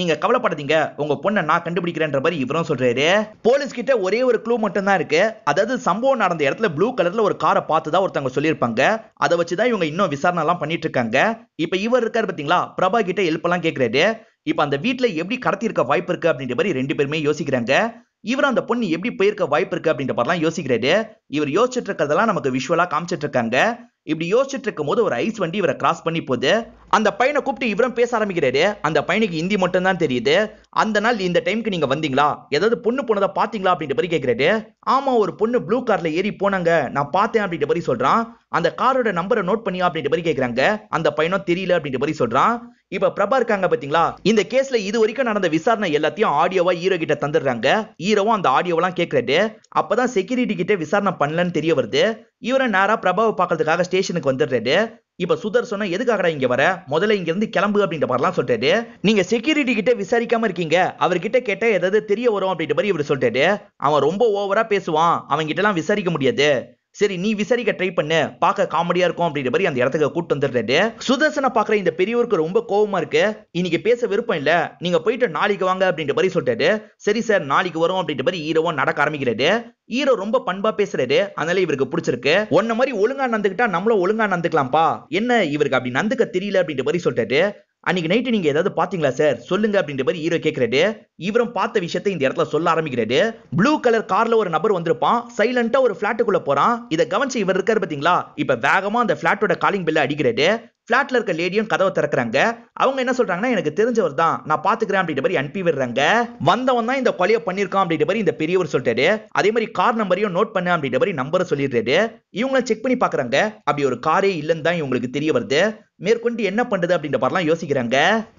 நீங்க கவலைப்படாதீங்க உங்க பொண்ணை நான் கண்டுபிடிக்கிறேன்ற மாதிரி இவரும் சொல்றாரு போலீஸ் கிட்ட ஒரே ஒரு க்ளூ மட்டும் தான் இருக்கு அதாவது சம்பவம் நடந்த இடத்துல ப்ளூ கலர்ல ஒரு காரை பார்த்து தான் ஒருத்தவங்க சொல்லியிருப்பாங்க அதை வச்சுதான் இவங்க இன்னும் விசாரணை எல்லாம் பண்ணிட்டு இருக்காங்க இப்ப இவர் இருக்காரு பாத்தீங்களா பிரபா கிட்ட ஹெல்ப் எல்லாம் கேட்கிறாரு இப்ப அந்த வீட்டுல எப்படி கடத்தி இருக்க வாய்ப்பு இருக்கு அப்படின்ற மாதிரி ரெண்டு பேருமே யோசிக்கிறாங்க இவர் அந்த பொண்ணு எப்படி போயிருக்க வாய்ப்பு இருக்கு அப்படின்ற மாதிரிலாம் யோசிக்கிறாரு இவர் யோசிச்சுட்டு இருக்கிறதெல்லாம் நமக்கு விஷுவலா காமிச்சிட்டு இருக்காங்க இப்படி யோசிச்சுட்டு இருக்கும் போது ஒரு ஐஸ் வண்டி இவரை கிராஸ் பண்ணி போகுது அந்த பையனை கூப்பிட்டு இவரும் பேச ஆரம்பிக்கிறாரு அந்த பையனுக்கு ஹிந்தி மட்டும் தான் தெரியுது அந்த நாள் இந்த டைமுக்கு நீங்க வந்தீங்களா ஏதாவது பொண்ணு போனதை பாத்தீங்களா அப்படின்ற மாதிரி கேட்கிறாரு ஆமா ஒரு பொண்ணு ப்ளூ கார்ல ஏறி போனாங்க நான் பார்த்தேன் அப்படின்ற மாதிரி சொல்றான் அந்த காரோட நம்பரை நோட் பண்ணியா அப்படின்ற மாதிரி கேட்கிறாங்க அந்த பையனும் தெரியல அப்படின்ற மாதிரி சொல்றான் இப்ப பிரபா இருக்காங்க பாத்தீங்களா இந்த கேஸ்ல இது வரைக்கும் நடந்த விசாரணை எல்லாத்தையும் ஆடியோவா ஹீரோ கிட்ட தந்துடுறாங்க ஹீரோவும் அந்த ஆடியோவெல்லாம் கேட்கறாரு அப்பதான் செக்யூரிட்டி கிட்ட விசாரணை பண்ணலன்னு தெரிய வருது இவரும் நேரா பிரபாவை பார்க்கறதுக்காக ஸ்டேஷனுக்கு வந்துடுறாரு இப்ப சுதர் சொன்ன எதுக்காகடா இங்க வர முதல்ல இங்க இருந்து கிளம்பு அப்படின்ற மாதிரிலாம் சொல்லிட்டாரு நீங்க செக்யூரிட்டி கிட்ட விசாரிக்காம இருக்கீங்க அவர்கிட்ட கேட்டா ஏதாவது தெரிய வரும் அப்படின்ற மாதிரி இவர் சொல்றாரு அவன் ரொம்ப ஓவரா பேசுவான் அவன் கிட்ட எல்லாம் விசாரிக்க முடியாது சரி நீ விசாரிக்க ட்ரை பண்ணு பார்க்க காமெடியா இருக்கும் அப்படின்ற மாதிரி அந்த இடத்துக்கு கூட்டு வந்துடுறது சுதர்சனை பாக்குற இந்த பெரியவருக்கு ரொம்ப கோவமா இருக்கு இன்னைக்கு பேச விருப்பம் இல்ல நீங்க போயிட்டு நாளைக்கு வாங்க அப்படின்ற மாதிரி சொல்லிட்டாரு சரி சார் நாளைக்கு வரும் அப்படின்ற மாதிரி ஈரோவும் நடக்க ஆரம்பிக்கிறாரு ஈரோ ரொம்ப பண்பா பேசுறாரு அதனால இவருக்கு பிடிச்சிருக்கு உன்ன மாதிரி ஒழுங்கா நந்துக்கிட்டா நம்மளும் ஒழுங்கா நடந்துக்கலாம்ப்பா என்ன இவருக்கு அப்படி நடந்துக்க தெரியல அப்படின்ற மாதிரி சொல்லிட்டாரு அன்னைக்கு நைட்டு நீங்க ஏதாவது பாத்தீங்களா சார் சொல்லுங்க அப்படின்ற மாதிரி ஹீரோ கேட்கிறாரு இவரும் பார்த்த விஷயத்த இந்த இடத்துல சொல்ல ஆரம்பிக்கிறாரு ப்ளூ கலர் கார்ல ஒரு நபர் வந்திருப்பான் சைலண்டா ஒரு பிளாட்டுக்குள்ள போறான் இதை கவனிச்சு இவர் இருக்காரு பாத்தீங்களா இப்ப வேகமா அந்த பிளாட்டோட காலிங் பில்ல அடிக்கிறாரு பிளாட்ல இருக்க லேடியும் கதவை திறக்கிறாங்க அவங்க என்ன சொல்றாங்கன்னா எனக்கு தெரிஞ்சவர் தான் நான் பாத்துக்கிறேன் அப்படின்ற மாதிரி அனுப்பி விடுறாங்க வந்தவன் தான் இந்த கொலையை பண்ணிருக்கான் அப்படின்ற மாதிரி இந்த பெரியவர் சொல்றாரு அதே மாதிரி கார் நம்பரையும் நோட் பண்ண அப்படின்ற மாதிரி நம்பரை சொல்லிடுறாரு இவங்கள செக் பண்ணி பாக்குறாங்க அப்படி ஒரு காரே இல்லைன்னு தான் இவங்களுக்கு தெரிய வருது மேற்கொண்டு என்ன பண்ணுது அப்படின்ற பாரலாம் யோசிக்கிறாங்க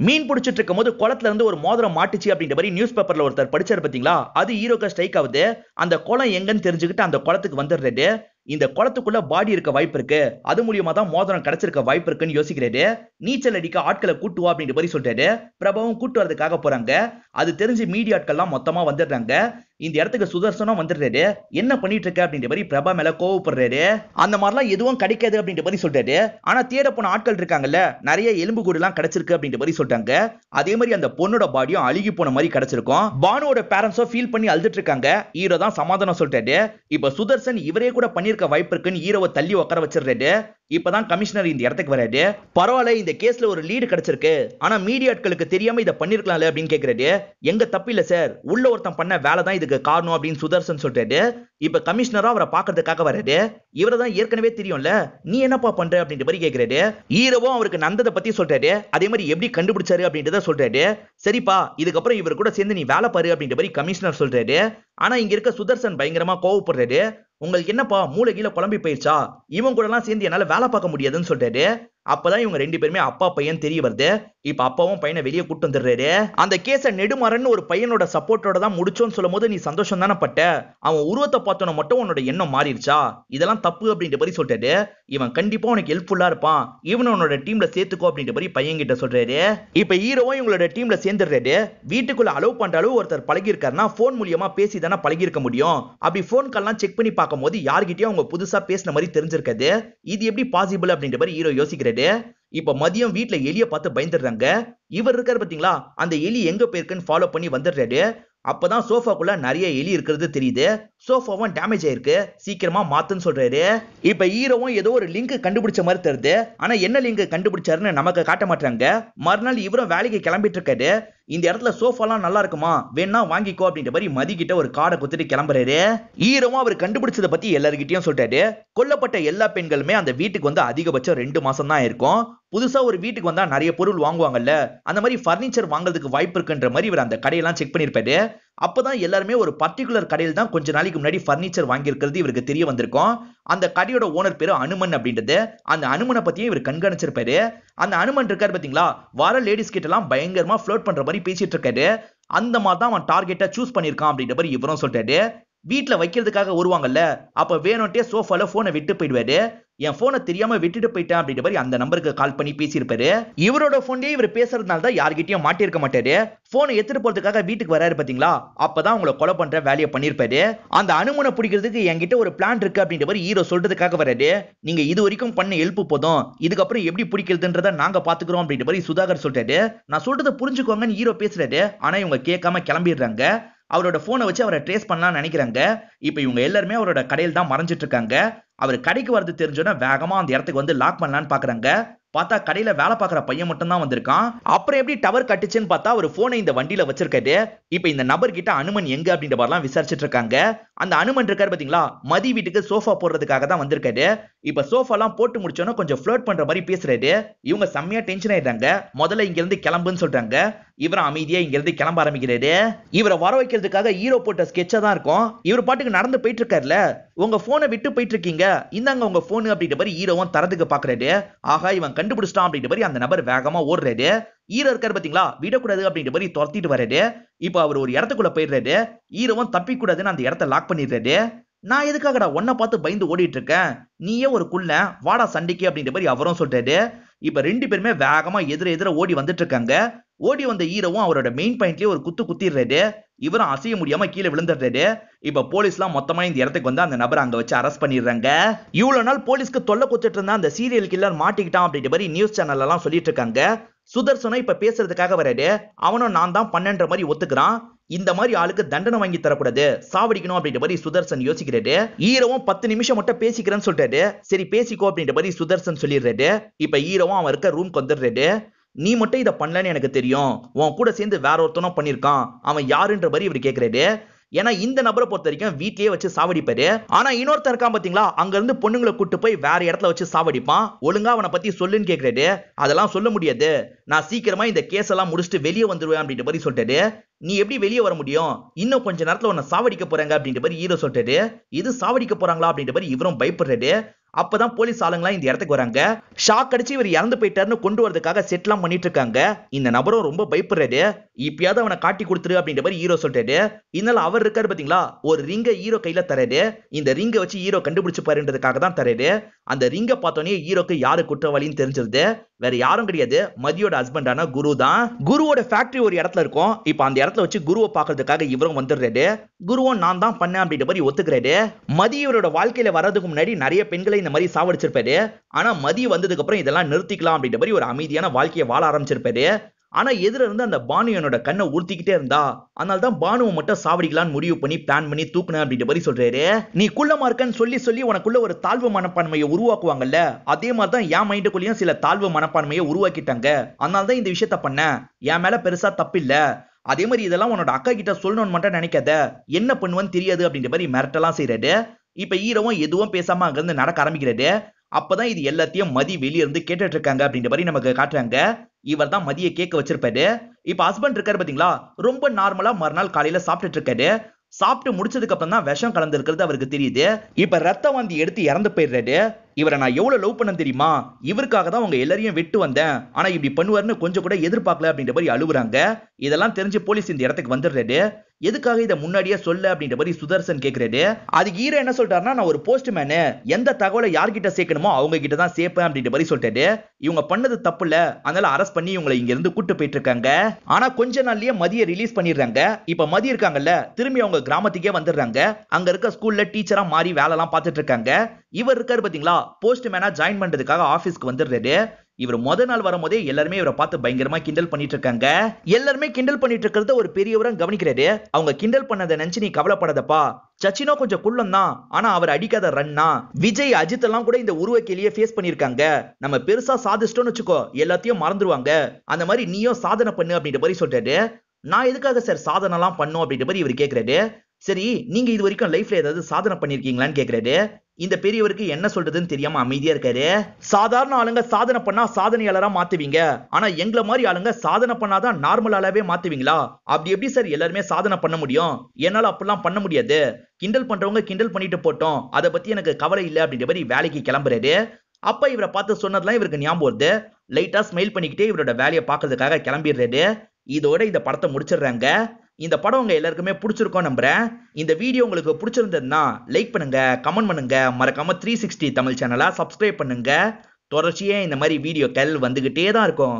மீன் பிடிச்சிட்டு இருக்கும் போது குளத்துல இருந்து ஒரு மோதிரம் மாட்டுச்சு அப்படின்ற மாதிரி நியூஸ் பேப்பர்ல ஒருத்தர் படிச்சார் பாத்தீங்களா அது ஹீரோக்கா ஸ்ட்ரைக் ஆகுது அந்த குளம் எங்கன்னு தெரிஞ்சுக்கிட்டு அந்த குளத்துக்கு வந்துடுறது இந்த குளத்துக்குள்ள பாடி இருக்க வாய்ப்பு இருக்கு அது மூலியமா தான் மோதிரம் கிடைச்சிருக்க வாய்ப்பு இருக்குன்னு யோசிக்கிறாரு நீச்சல் அடிக்க ஆட்களை கூட்டுவா அப்படின்ற மாதிரி சொல்றாரு பிரபாவும் கூட்டு வரதுக்காக போறாங்க அது தெரிஞ்சு மீடியா ஆட்கள்லாம் மொத்தமா வந்துடுறாங்க இந்த இடத்துக்கு சுதர்சனம் வந்துடுறாரு என்ன பண்ணிட்டு இருக்க அப்படின்ற மாதிரி பிரபா மேல கோவப்படுறாரு அந்த மாதிரிலாம் எதுவும் கிடைக்காது அப்படின்ற மாதிரி சொல்றாரு ஆனா தேட போன ஆட்கள் இருக்காங்கல்ல நிறைய எலும்பு கூடு எல்லாம் கிடைச்சிருக்கு அப்படின்ற மாதிரி சொல்றாங்க அதே மாதிரி அந்த பொண்ணோட பாடியும் அழுகி போன மாதிரி கிடைச்சிருக்கும் பானுவோட பேரண்ட்ஸோ ஃபீல் பண்ணி அழுதுட்டு இருக்காங்க ஹீரோ தான் சமாதானம் சொல்றாரு இப்ப சுதர்சன் இவரே கூட பண்ணிருக்க வாய்ப்பு இருக்குன்னு ஹீரோவை தள்ளி உக்கார வச்சிடுறாரு இப்பதான் கமிஷனர் இந்த இடத்துக்கு வராது பரவாயில்ல இந்த கேஸ்ல ஒரு லீடு கிடைச்சிருக்கு ஆனா மீடியாட்களுக்கு தெரியாம இதை பண்ணிருக்கலாம்ல அப்படின்னு கேக்குறாரு எங்க தப்பு இல்ல சார் உள்ள ஒருத்தன் பண்ண வேலை தான் இதுக்கு காரணம் அப்படின்னு சுதர்சன் சொல்றாரு இப்ப கமிஷனரா அவரை பாக்குறதுக்காக வராரு இவரை தான் ஏற்கனவே தெரியும்ல நீ என்னப்பா பண்ற அப்படின்ற மாதிரி கேக்குறாரு ஈரவும் அவருக்கு நந்ததை பத்தி சொல்றாரு அதே மாதிரி எப்படி கண்டுபிடிச்சாரு அப்படின்றத சொல்றாரு சரிப்பா இதுக்கப்புறம் இவர் கூட சேர்ந்து நீ வேலை பாரு அப்படின்ற மாதிரி கமிஷனர் சொல்றாரு ஆனா இங்க இருக்க சுதர்சன் பயங்கரமா கோவப்படுறாரு உங்களுக்கு என்னப்பா மூளை கீழே குழம்பி போயிடுச்சா இவன் கூடலாம் சேர்ந்து என்னால் வேலை பார்க்க முடியாதுன்னு சொல்லிட்டாரு அப்பதான் இவங்க ரெண்டு பேருமே அப்பா பையன் தெரிய வருது இப்ப அப்பாவும் பையனை வெளியே கூட்டு வந்துடுறாரு அந்த கேஸ நெடுமாறன் ஒரு பையனோட சப்போர்ட்டோட தான் முடிச்சோன்னு சொல்லும் போது நீ சந்தோஷம் தானே பட்ட அவன் உருவத்தை பார்த்தோன்ன மட்டும் உன்னோட எண்ணம் மாறிடுச்சா இதெல்லாம் தப்பு அப்படின்ற மாதிரி சொல்றாரு இவன் கண்டிப்பா உனக்கு ஹெல்ப்ஃபுல்லா இருப்பான் இவன் உன்னோட டீம்ல சேர்த்துக்கோ அப்படின்ற மாதிரி பையன் கிட்ட சொல்றாரு இப்ப ஹீரோவும் இவங்களோட டீம்ல சேர்ந்துடுறாரு வீட்டுக்குள்ள அலோவ் பண்ற அளவு ஒருத்தர் பழகிருக்காருன்னா போன் மூலியமா பேசி தானே பழகிருக்க முடியும் அப்படி போன் கால்லாம் செக் பண்ணி பார்க்கும் போது யார்கிட்டயும் அவங்க புதுசா பேசின மாதிரி தெரிஞ்சிருக்காது இது எப்படி பாசிபிள் அப்படின்ற மாதிரி ஹீரோ யோசிக்கிறாரு சொல்லிட்டு இப்ப மதியம் வீட்டுல எலிய பார்த்து பயந்துடுறாங்க இவர் இருக்காரு பாத்தீங்களா அந்த எலி எங்க போயிருக்குன்னு ஃபாலோ பண்ணி வந்துடுறாரு அப்பதான் சோஃபாக்குள்ள நிறைய எலி இருக்கிறது தெரியுது சோஃபாவும் டேமேஜ் ஆயிருக்கு சீக்கிரமா மாத்துன்னு சொல்றாரு இப்ப ஹீரோவும் ஏதோ ஒரு லிங்க் கண்டுபிடிச்ச மாதிரி தருது ஆனா என்ன லிங்க் கண்டுபிடிச்சாருன்னு நமக்கு காட்ட மாட்டாங்க மறுநாள் இவரும் வேலைக்கு கிளம்பிட்டு இருக்காரு இந்த இடத்துல சோஃபாலாம் நல்லா இருக்குமா வேணா வாங்கிக்கோ அப்படின்ற மாதிரி மதிக்கிட்ட ஒரு காடை குத்துட்டு கிளம்புறாரு ஈரமும் அவர் கண்டுபிடிச்சதை பத்தி எல்லாருக்கிட்டையும் சொல்லிட்டாரு கொல்லப்பட்ட எல்லா பெண்களுமே அந்த வீட்டுக்கு வந்து அதிகபட்சம் ரெண்டு மாசம் தான் இருக்கும் புதுசாக ஒரு வீட்டுக்கு வந்தால் நிறைய பொருள் வாங்குவாங்கல்ல அந்த மாதிரி ஃபர்னிச்சர் வாங்குறதுக்கு வாய்ப்பு இருக்குன்ற மாதிரி இவர் அந்த கடையெல்லாம் செக் பண்ணியிருப்பாரு அப்போ தான் எல்லாருமே ஒரு பர்டிகுலர் கடையில் தான் கொஞ்ச நாளைக்கு முன்னாடி ஃபர்னிச்சர் வாங்கியிருக்கிறது இவருக்கு தெரிய வந்திருக்கும் அந்த கடையோட ஓனர் பேர் அனுமன் அப்படின்றது அந்த அனுமனை பற்றியும் இவர் கண்காணிச்சிருப்பாரு அந்த அனுமன் இருக்காரு பார்த்தீங்களா வர லேடிஸ் கிட்டலாம் பயங்கரமாக ஃப்ளோட் பண்ணுற மாதிரி பேசிட்டு இருக்காரு அந்த மாதிரி தான் அவன் டார்கெட்டாக சூஸ் பண்ணியிருக்கான் அப்படின்ற மாதிரி இவரும் சொல்லிட்டாரு வீட்டில் வைக்கிறதுக்காக வருவாங்கல்ல அப்போ வேணும்ட்டே சோஃபாவில் ஃபோனை விட்டு போயிடுவாரு என் போனை தெரியாம விட்டுட்டு போயிட்டேன் அப்படின்ற மாதிரி அந்த நம்பருக்கு கால் பண்ணி பேசியிருப்பாரு இவரோட போன்லயே இவர் பேசுறதுனால தான் யார்கிட்டயும் மாட்டிருக்க மாட்டாரு போனை எடுத்துட்டு போறதுக்காக வீட்டுக்கு வராரு பாத்தீங்களா அப்பதான் உங்களை கொலை பண்ற வேலையை பண்ணிருப்பாரு அந்த அனுமனை பிடிக்கிறதுக்கு என்கிட்ட ஒரு பிளான் இருக்கு அப்படின்ற மாதிரி ஹீரோ சொல்றதுக்காக வராரு நீங்க இது வரைக்கும் பண்ண எழுப்பு போதும் இதுக்கப்புறம் எப்படி பிடிக்கிறதுன்றத நாங்க பாத்துக்கிறோம் அப்படின்ற மாதிரி சுதாகர் சொல்றாரு நான் சொல்றதை புரிஞ்சுக்கோங்கன்னு ஹீரோ பேசுறாரு ஆனா இவங்க கேட்காம கிளம்பிடுறாங்க அவரோட போனை வச்சு அவரை ட்ரேஸ் பண்ணலாம்னு நினைக்கிறாங்க இப்போ இவங்க எல்லாருமே அவரோட கடையில் தான் மறைஞ்சிட்டு இருக்காங்க அவர் கடைக்கு வரது தெரிஞ்சோன்னா வேகமா அந்த இடத்துக்கு வந்து லாக் பண்ணலான்னு பாக்குறாங்க பார்த்தா கடையில வேலை பார்க்குற பையன் மட்டும் தான் வந்திருக்கான் அப்புறம் எப்படி டவர் கட்டுச்சுன்னு பார்த்தா ஒரு போனை இந்த வண்டியில வச்சிருக்காரு இப்போ இந்த நபர் கிட்ட அனுமன் எங்க அப்படின்ற மாதிரிலாம் விசாரிச்சுட்டு இருக்காங்க அந்த அனுமன் இருக்காரு பார்த்தீங்களா மதி வீட்டுக்கு சோஃபா போடுறதுக்காக தான் வந்திருக்காரு இப்ப சோஃபாலாம் போட்டு முடிச்சோன்னா கொஞ்சம் ஃப்ளோட் பண்ற மாதிரி பேசுறாரு இவங்க செம்மையா டென்ஷன் ஆயிடுறாங்க முதல்ல இங்க இருந்து கிளம்புன்னு சொல்றாங்க இவர் அமைதியா இங்க இருந்து கிளம்ப ஆரம்பிக்கிறாரு இவரை வர வைக்கிறதுக்காக ஹீரோ போட்ட ஸ்கெட்சா தான் இருக்கும் இவர் பாட்டுக்கு நடந்து போயிட்டு இருக்காருல உங்க போனை விட்டு போயிட்டு இருக்கீங்க இந்தாங்க உங்க போன் அப்படின்ற மாதிரி ஹீரோவும் தரதுக்கு பாக்குறாரு ஆகா இவன் கண்டுபிடிச்சிட்டான் அப்படின்ற மாதிரி அந்த நபர் வேகமா ஓடுறாரு ஈர இருக்காரு பாத்தீங்களா விடக்கூடாது அப்படின்ற மாதிரி துரத்திட்டு வர்றாரு இப்போ அவர் ஒரு இடத்துக்குள்ள போயிடுறாரு ஈரவும் கூடாதுன்னு அந்த இடத்த லாக் பண்ணிடுறாரு நான் எதுக்காகடா ஒன்னை பார்த்து பயந்து ஓடிட்டு இருக்கேன் நீயே ஒரு குள்ள வாடா சண்டைக்கு அப்படின்ற மாதிரி அவரும் சொல்றாரு இப்ப ரெண்டு பேருமே வேகமா எதிர எதிர ஓடி வந்துட்டு இருக்காங்க ஓடி வந்த ஈரவும் அவரோட மெயின் பாயிண்ட்லயே ஒரு குத்து குத்திடுறாரு இவரும் அசைய முடியாம கீழே விழுந்துடுறாரு இப்ப போலீஸ் எல்லாம் மொத்தமா இந்த இடத்துக்கு வந்து அந்த நபரை அங்க வச்சு அரெஸ்ட் பண்ணிடுறாங்க இவ்வளவு நாள் போலீஸ்க்கு தொல்லை கொடுத்துட்டு இருந்தா அந்த சீரியல் கில்லர் மாட்டிக்கிட்டான் அப்படின்ற மாதிரி நியூஸ் சேனல் எல்லாம் சொல்லிட்டு இருக்காங்க சுதர்சனம் இப்ப பேசுறதுக்காக வராது அவனும் நான் தான் பண்ணன்ற மாதிரி ஒத்துக்கிறான் இந்த மாதிரி ஆளுக்கு தண்டனை வாங்கி தரக்கூடாது சாவடிக்கணும் அப்படின்ற மாதிரி சுதர்சன் யோசிக்கிறாரு ஈரவும் பத்து நிமிஷம் மட்டும் பேசிக்கிறேன்னு சொல்றாரு சரி பேசிக்கோ அப்படின்ற மாதிரி சுதர்சன் சொல்லிடுறாரு இப்ப ஈரவும் அவன் இருக்க ரூம் கொந்துடுறாரு நீ மட்டும் இதை பண்ணலன்னு எனக்கு தெரியும் உன் கூட சேர்ந்து வேற ஒருத்தனும் பண்ணிருக்கான் அவன் யாருன்ற மாதிரி இவர் கேட்கிறாரு ஏன்னா இந்த நபரை பொறுத்த வரைக்கும் வீட்லயே வச்சு சாவடிப்பாரு ஆனா இன்னொருத்தர் இருக்கான் பாத்தீங்களா அங்க இருந்து பொண்ணுங்களை கூட்டு போய் வேற இடத்துல வச்சு சாவடிப்பான் ஒழுங்கா அவனை பத்தி சொல்லுன்னு கேக்குறாரு அதெல்லாம் சொல்ல முடியாது நான் சீக்கிரமா இந்த கேஸ் எல்லாம் முடிச்சுட்டு வெளியே வந்துருவேன் அப்படின்ட்டு மாதிரி சொல்லிட்டாரு நீ எப்படி வெளியே வர முடியும் இன்னும் கொஞ்ச நேரத்துல உன்னை சாவடிக்க போறாங்க அப்படின்ற மாதிரி ஹீரோ சொல்லிட்டாரு இது சாவடிக்க போறாங்களா அப்படின்ற மாதிரி இவரும் பயப்படுறது அப்பதான் போலீஸ் ஆளுங்களாம் இந்த இடத்துக்கு வராங்க ஷாக் அடிச்சு இவர் இறந்து போயிட்டாருன்னு கொண்டு வரதுக்காக செட்லாம் பண்ணிட்டு இருக்காங்க இந்த நபரும் ரொம்ப பயப்படுறாரு இப்பயாவது அவனை காட்டி கொடுத்துரு அப்படின்ற மாதிரி ஹீரோ சொல்றாரு இதனால அவர் இருக்காரு பாத்தீங்களா ஒரு ரிங்க ஹீரோ கையில தராரு இந்த ரிங்கை வச்சு ஹீரோ கண்டுபிடிச்சு பாருன்றதுக்காக தான் தராரு அந்த ரிங்கை பார்த்தோன்னே ஹீரோக்கு யாரு குற்றவாளின்னு தெரிஞ்சிருது வேற யாரும் கிடையாது மதியோட ஹஸ்பண்டான குரு தான் குருவோட ஃபேக்டரி ஒரு இடத்துல இருக்கும் இப்போ அந்த இடத்துல வச்சு குருவை பாக்குறதுக்காக இவரும் வந்துடுறாரு குருவும் நான் தான் பண்ணேன் அப்படின்ற மாதிரி ஒத்துக்கிறாரு மதி இவரோட வாழ்க்கையில வர்றதுக்கு முன்னாடி நிறைய பெண்களை இந்த மாதிரி சாவடிச்சிருப்பாரு ஆனா மதி வந்ததுக்கு அப்புறம் இதெல்லாம் நிறுத்திக்கலாம் அப்படின்ற மாதிரி ஒரு அமைதியான வாழ்க்கையை வாழ ஆரம்பிச்சிருப்பாரு ஆனா எதிர இருந்து அந்த பானு என்னோட கண்ணை உறுத்திக்கிட்டே இருந்தா அதனால தான் பானுவை மட்டும் சாவடிக்கலான்னு முடிவு பண்ணி பிளான் பண்ணி தூக்குன அப்படின்ற மாதிரி சொல்றாரு நீ குள்ளமா இருக்கன்னு சொல்லி சொல்லி உனக்குள்ள ஒரு தாழ்வு மனப்பான்மையை உருவாக்குவாங்கல்ல அதே மாதிரி தான் என் மைண்டுக்குள்ளேயும் சில தாழ்வு மனப்பான்மையை உருவாக்கிட்டாங்க அதனால தான் இந்த விஷயத்த பண்ண என் மேல பெருசா தப்பில்ல அதே மாதிரி இதெல்லாம் உன்னோட அக்கா கிட்ட சொல்லணும்னு மட்டும் நினைக்காத என்ன பண்ணுவேன்னு தெரியாது அப்படின்ற மாதிரி மிரட்டலாம் செய்யறாரு இப்ப ஈரவும் எதுவும் பேசாம அங்கிருந்து நடக்க ஆரம்பிக்கிறாரு அப்பதான் இது எல்லாத்தையும் மதி வெளியிருந்து கேட்டுட்டு இருக்காங்க அப்படின்ற மாதிரி நமக்கு காட்டுறாங்க இவர் தான் மதிய கேட்க வச்சிருப்பாரு இப்ப ஹஸ்பண்ட் இருக்காரு பாத்தீங்களா ரொம்ப நார்மலா மறுநாள் காலையில சாப்பிட்டுட்டு இருக்காரு சாப்பிட்டு முடிச்சதுக்கு அப்புறம் தான் விஷம் கலந்து இருக்கிறது அவருக்கு தெரியுது இப்ப ரத்த வாந்தி எடுத்து இறந்து போயிடுறாரு இவரை நான் எவ்வளவு லவ் பண்ண தெரியுமா இவருக்காக தான் உங்க எல்லாரையும் விட்டு வந்தேன் ஆனா இப்படி பண்ணுவார்னு கொஞ்சம் கூட எதிர்பார்க்கல அப்படின்ற மாதிரி அழுகுறாங்க இதெல்லாம் தெரிஞ்சு போலீஸ் இந்த இடத்துக்கு வந்துடுறாரு எதுக்காக இதை முன்னாடியே சொல்ல அப்படின்ற மாதிரி சுதர்சன் கேட்கிறாரு அது ஈரோ என்ன சொல்றாருன்னா நான் ஒரு போஸ்ட் மேனு எந்த தகவலை யார்கிட்ட சேர்க்கணுமோ அவங்க கிட்ட தான் சேர்ப்பேன் அப்படின்ற மாதிரி சொல்லிட்டாரு இவங்க பண்ணது தப்பு இல்ல அதனால அரெஸ்ட் பண்ணி இவங்களை இங்க இருந்து கூட்டு போயிட்டு இருக்காங்க ஆனா கொஞ்ச நாள்லயே மதிய ரிலீஸ் பண்ணிடுறாங்க இப்ப மதிய இருக்காங்கல்ல திரும்பி அவங்க கிராமத்துக்கே வந்துடுறாங்க அங்க இருக்க ஸ்கூல்ல டீச்சரா மாறி வேலை எல்லாம் பார்த்துட்டு இருக்காங்க இவர் இருக்காரு பாத்தீங்களா போஸ்ட்மேனா ஜாயின் பண்றதுக்காக ஆபீஸ்க்கு வந்துடுறாரு இவர் முத நாள் வரும்போதே எல்லாருமே இவரை பார்த்து பயங்கரமா கிண்டல் பண்ணிட்டு இருக்காங்க எல்லாருமே கிண்டல் பண்ணிட்டு இருக்கிறத ஒரு பெரியவரும் கவனிக்கிறாரு அவங்க கிண்டல் பண்ணதை நினைச்சு நீ கவலைப்படாதப்பா சச்சினோ கொஞ்சம் குள்ளம் தான் ஆனா அவர் அடிக்காத ரன்னா விஜய் அஜித் எல்லாம் கூட இந்த உருவ கேலிய ஃபேஸ் பண்ணிருக்காங்க நம்ம பெருசா சாதிச்சிட்டோம்னு வச்சுக்கோ எல்லாத்தையும் மறந்துடுவாங்க அந்த மாதிரி நீயும் சாதனை பண்ணு அப்படின்ற மாதிரி சொல்றாரு நான் எதுக்காக சார் எல்லாம் பண்ணும் அப்படின்ற மாதிரி இவர் கேட்கிறாரு சரி நீங்க இது வரைக்கும் லைஃப்ல ஏதாவது சாதனை பண்ணிருக்கீங்களான்னு கேக்குறாரு இந்த பெரியவருக்கு என்ன சொல்றதுன்னு தெரியாம அமைதியா இருக்காரு சாதாரண ஆளுங்க சாதனை பண்ணா சாதனையாளரா மாத்துவீங்க ஆனா எங்களை மாதிரி ஆளுங்க சாதனை பண்ணாதான் நார்மல் ஆளாவே மாத்துவீங்களா அப்படி எப்படி சார் எல்லாருமே சாதனை பண்ண முடியும் என்னால அப்படிலாம் பண்ண முடியாது கிண்டல் பண்றவங்க கிண்டல் பண்ணிட்டு போட்டோம் அதை பத்தி எனக்கு கவலை இல்லை அப்படின்ற மாதிரி வேலைக்கு கிளம்புறாரு அப்ப இவரை பார்த்து சொன்னதெல்லாம் இவருக்கு ஞாபகம் வருது லைட்டா ஸ்மைல் பண்ணிக்கிட்டே இவரோட வேலையை பார்க்கறதுக்காக கிளம்பிடுறாரு இதோட இந்த படத்தை முடிச்சிடுறாங்க இந்த படம் உங்க எல்லாருக்குமே பிடிச்சிருக்கோம் நம்புறேன் இந்த வீடியோ உங்களுக்கு பிடிச்சிருந்ததுன்னா லைக் பண்ணுங்க கமெண்ட் பண்ணுங்க மறக்காம த்ரீ சிக்ஸ்டி தமிழ் சேனலா சப்ஸ்கிரைப் பண்ணுங்க தொடர்ச்சியே இந்த மாதிரி வீடியோக்கள் வந்துகிட்டே தான் இருக்கும்